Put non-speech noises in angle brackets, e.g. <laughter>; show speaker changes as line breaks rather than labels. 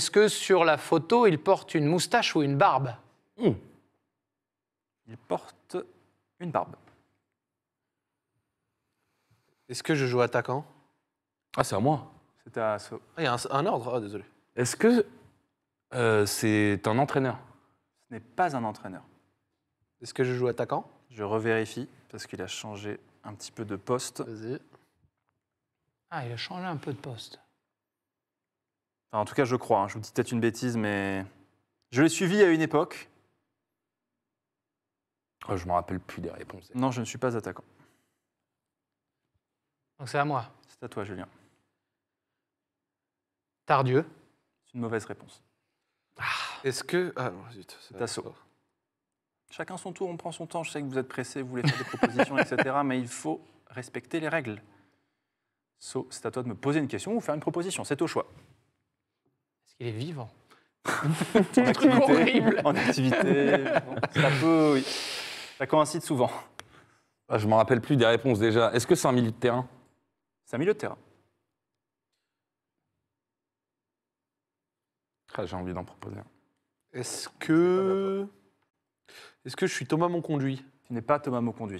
Est-ce que sur la photo, il porte une moustache ou une barbe hmm. Il porte une barbe. Est-ce que je joue attaquant Ah, c'est à moi. C'est ah, il y a un, ordre. Ah, désolé. Est-ce que euh, c'est un entraîneur Ce n'est pas un entraîneur. Est-ce que je joue attaquant Je revérifie parce qu'il a changé un petit peu de poste. Vas-y. Ah, il a changé un peu de poste en tout cas, je crois. Hein. Je vous dis peut-être une bêtise, mais je l'ai suivi à une époque. Oh, je ne me rappelle plus des réponses. Non, je ne suis pas attaquant. Donc c'est à moi. C'est à toi, Julien. Tardieu. C'est une mauvaise réponse. Ah. Est-ce que. Ah Chacun son tour, on prend son temps. Je sais que vous êtes pressé, vous voulez faire des propositions, etc. Mais il faut respecter les règles. So, c'est à toi de me poser une question ou faire une proposition. C'est au choix. Il est vivant. <laughs>
en activité, horrible. En activité,
ça coïncide souvent. Ah, je ne me rappelle plus des réponses déjà. Est-ce que c'est un milieu de terrain C'est un milieu de terrain. Ah, j'ai envie d'en proposer un. Est-ce que. Est-ce que je suis Thomas Monconduit Tu n'es pas Thomas Monconduit.